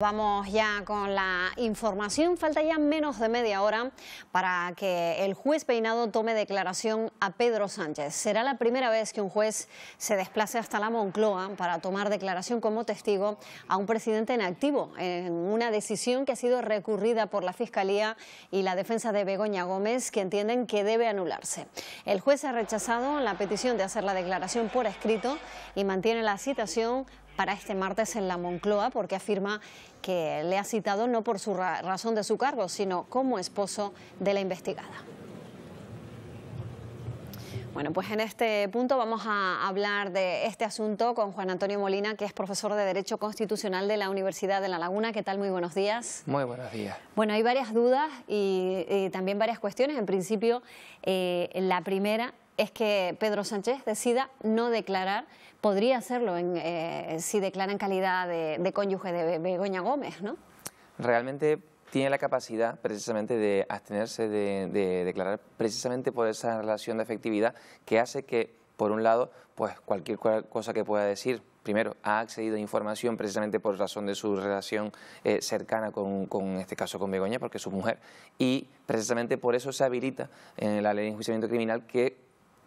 Vamos ya con la información. Falta ya menos de media hora para que el juez Peinado tome declaración a Pedro Sánchez. Será la primera vez que un juez se desplace hasta la Moncloa para tomar declaración como testigo a un presidente en activo en una decisión que ha sido recurrida por la Fiscalía y la defensa de Begoña Gómez, que entienden que debe anularse. El juez ha rechazado la petición de hacer la declaración por escrito y mantiene la citación para este martes en la Moncloa porque afirma que le ha citado no por su razón de su cargo, sino como esposo de la investigada. Bueno, pues en este punto vamos a hablar de este asunto con Juan Antonio Molina, que es profesor de Derecho Constitucional de la Universidad de La Laguna. ¿Qué tal? Muy buenos días. Muy buenos días. Bueno, hay varias dudas y, también varias cuestiones. En principio, eh, la primera es que Pedro Sánchez decida no declarar, podría hacerlo en, eh, si declara en calidad de, cónyuge de Begoña Gómez, ¿no? Realmente tiene la capacidad precisamente de abstenerse de, declarar precisamente por esa relación de efectividad que hace que, por un lado, pues cualquier cosa que pueda decir primero, ha accedido a información precisamente por razón de su relación eh, cercana con, con, este caso con Begoña, porque es su mujer, y precisamente por eso se habilita en la ley de enjuiciamiento criminal que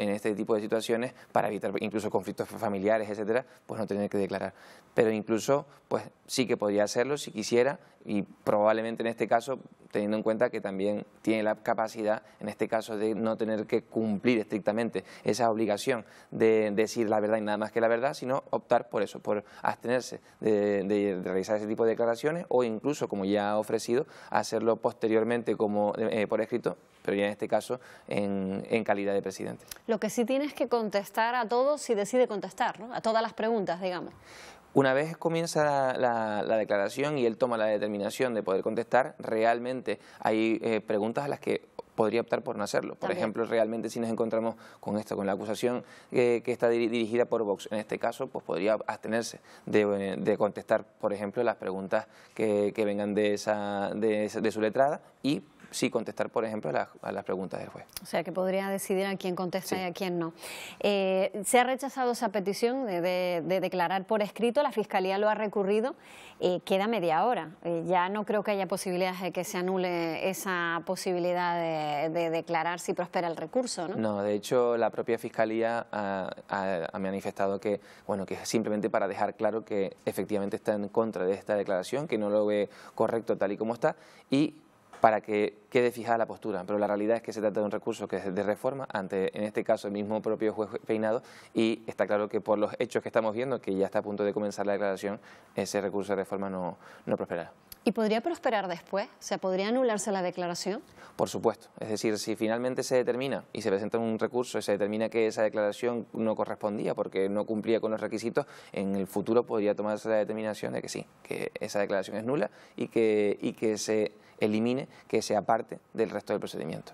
en este tipo de situaciones para evitar incluso conflictos familiares, etcétera, pues no tener que declarar. Pero incluso, pues sí que podría hacerlo si quisiera y probablemente en este caso, teniendo en cuenta que también tiene la capacidad, en este caso, de no tener que cumplir estrictamente esa obligación de decir la verdad y nada más que la verdad, sino optar por eso, por abstenerse de, realizar ese tipo de declaraciones o incluso, como ya ha ofrecido, hacerlo posteriormente como eh, por escrito pero ya en este caso en, calidad de presidente. Lo que sí tiene es que contestar a todos si decide contestar, ¿no? a todas las preguntas, digamos. Una vez comienza la, declaración y él toma la determinación de poder contestar, realmente hay eh, preguntas a las que podría optar por no hacerlo. Por ejemplo, realmente si nos encontramos con esto, con la acusación eh, que está dirigida por Vox, en este caso, pues podría abstenerse de, eh, contestar, por ejemplo, las preguntas que, vengan de, esa, de, de su letrada y sí contestar, por ejemplo, a, las preguntas del juez. O sea, que podría decidir a quién contesta y a quién no. Eh, se ha rechazado esa petición de, declarar por escrito, la Fiscalía lo ha recurrido, eh, queda media hora. Eh, ya no creo que haya posibilidades de que se anule esa posibilidad de, declarar si prospera el recurso, ¿no? No, de hecho, la propia Fiscalía ha, ha manifestado que, bueno, que es simplemente para dejar claro que efectivamente está en contra de esta declaración, que no lo ve correcto tal y como está, y para que quede fijada la postura, pero la realidad es que se trata de un recurso que es de reforma ante, en este caso, el mismo propio juez Peinado y está claro que por los hechos que estamos viendo, que ya está a punto de comenzar la declaración, ese recurso de reforma no, no prosperará. ¿Y podría prosperar después? O sea, ¿podría anularse la declaración? Por supuesto. Es decir, si finalmente se determina y se presenta un recurso y se determina que esa declaración no correspondía porque no cumplía con los requisitos, en el futuro podría tomarse la determinación de que sí, que esa declaración es nula y que, que se elimine, que sea parte del resto del procedimiento.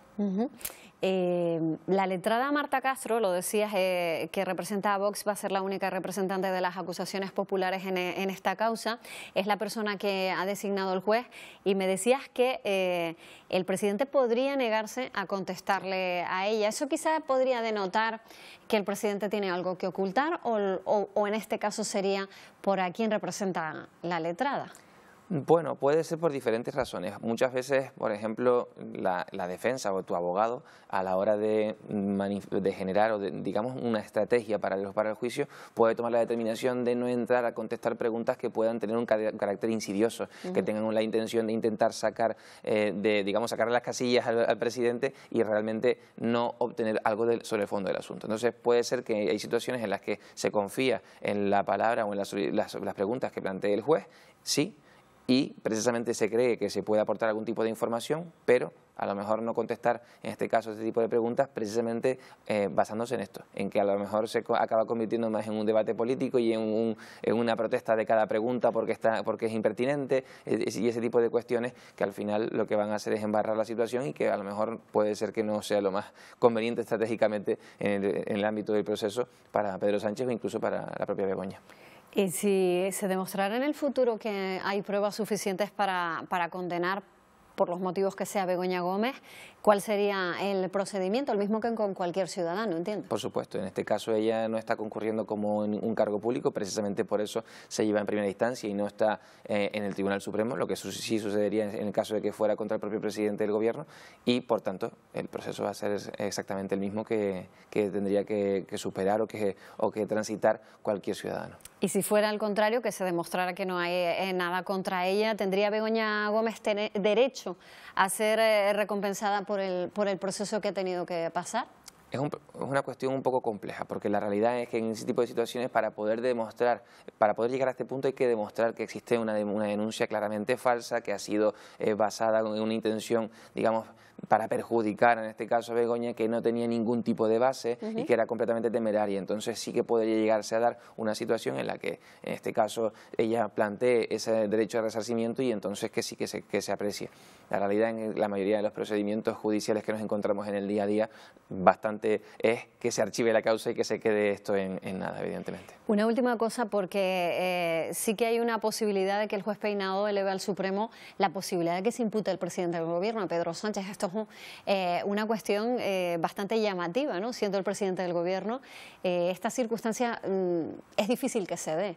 Eh, la letrada Marta Castro, lo decías, eh, que representa a Vox, va a ser la única representante de las acusaciones populares en, eh, esta causa. Es la persona que ha designado el juez y me decías que el presidente podría negarse a contestarle a ella. Eso quizá podría denotar que el presidente tiene algo que ocultar o, o en este caso sería por a quién representa la letrada. Bueno, puede ser por diferentes razones. Muchas veces, por ejemplo, la, defensa o tu abogado, a la hora de, generar o digamos una estrategia para el, el juicio, puede tomar la determinación de no entrar a contestar preguntas que puedan tener un, carácter insidioso, que tengan la intención de intentar sacar, eh, digamos, sacar las casillas al, presidente y realmente no obtener algo sobre el fondo del asunto. Entonces, puede ser que hay situaciones en las que se confía en la palabra o en las, preguntas que plantea el juez, sí y precisamente se cree que se puede aportar algún tipo de información, pero a lo mejor no contestar en este caso este tipo de preguntas precisamente eh, basándose en esto, en que a lo mejor se acaba convirtiendo más en un debate político y en, una protesta de cada pregunta porque, está, porque es impertinente eh, y ese tipo de cuestiones que al final lo que van a hacer es embarrar la situación y que a lo mejor puede ser que no sea lo más conveniente estratégicamente en el, en el ámbito del proceso para Pedro Sánchez o incluso para la propia Begoña. Y si se demostrara en el futuro que hay pruebas suficientes para, condenar por los motivos que sea Begoña Gómez, ¿cuál sería el procedimiento? El mismo que con cualquier ciudadano, entiendo. Por supuesto, en este caso ella no está concurriendo como un cargo público, precisamente por eso se lleva en primera instancia y no está eh, en el Tribunal Supremo, lo que sí sucedería en el caso de que fuera contra el propio presidente del gobierno y, por tanto, el proceso va a ser exactamente el mismo que, tendría que, superar o que, o que transitar cualquier ciudadano. Y si fuera al contrario, que se demostrara que no hay eh, nada contra ella, ¿tendría Begoña Gómez derecho a ser eh, recompensada por el, por el proceso que ha tenido que pasar? es, una cuestión un poco compleja, porque la realidad es que en ese tipo de situaciones para poder demostrar, para poder llegar a este punto hay que demostrar que existe una, una denuncia claramente falsa, que ha sido eh, basada en una intención, digamos, para perjudicar, en este caso a Begoña, que no tenía ningún tipo de base y que era completamente temeraria. Entonces sí que podría llegarse a dar una situación en la que, en este caso, ella plantee ese derecho de resarcimiento y entonces que sí que se, que se aprecie. La realidad en la mayoría de los procedimientos judiciales que nos encontramos en el día a día, bastante es que se archive la causa y que se quede esto en, nada, evidentemente. Una última cosa, porque eh, sí que hay una posibilidad de que el juez Peinado eleve al Supremo la posibilidad de que se impute al presidente del gobierno, Pedro Sánchez. Esto es eh, una cuestión eh, bastante llamativa, ¿no? Siendo el presidente del gobierno, esta circunstancia mm, es difícil que se dé.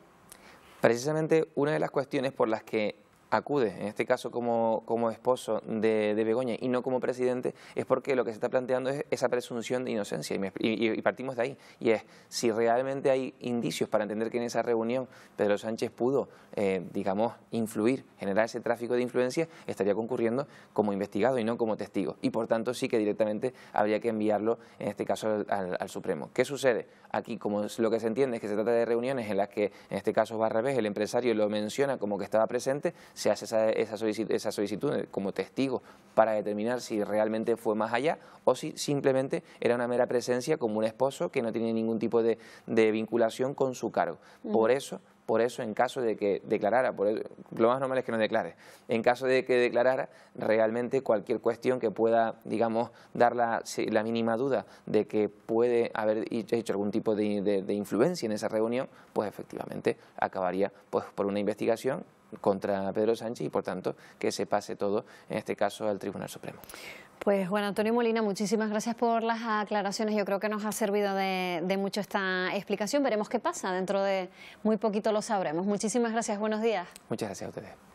Precisamente una de las cuestiones por las que acude, en este caso como, esposo de, de, Begoña y no como presidente, es porque lo que se está planteando es esa presunción de inocencia y, partimos de ahí. Y es, si realmente hay indicios para entender que en esa reunión Pedro Sánchez pudo, eh, digamos, influir, generar ese tráfico de influencia, estaría concurriendo como investigado y no como testigo. Y por tanto sí que directamente habría que enviarlo, en este caso, al, Supremo. ¿Qué sucede? Aquí, como lo que se entiende es que se trata de reuniones en las que, en este caso, va al revés, el empresario, lo menciona como que estaba presente, se hace esa, solicitud, esa solicitud como testigo para determinar si realmente fue más allá o si simplemente era una mera presencia como un esposo que no tiene ningún tipo de, de vinculación con su cargo. Por eso por eso en caso de que declarara, por lo más normal es que no declare, en caso de que declarara realmente cualquier cuestión que pueda, digamos, dar la, mínima duda de que puede haber hecho algún tipo de, de influencia en esa reunión, pues efectivamente acabaría pues, por una investigación contra Pedro Sánchez y por tanto que se pase todo, en este caso, al Tribunal Supremo. Pues bueno, Antonio Molina, muchísimas gracias por las aclaraciones. Yo creo que nos ha servido de, de mucho esta explicación. Veremos qué pasa. Dentro de muy poquito lo sabremos. Muchísimas gracias. Buenos días. Muchas gracias a ustedes.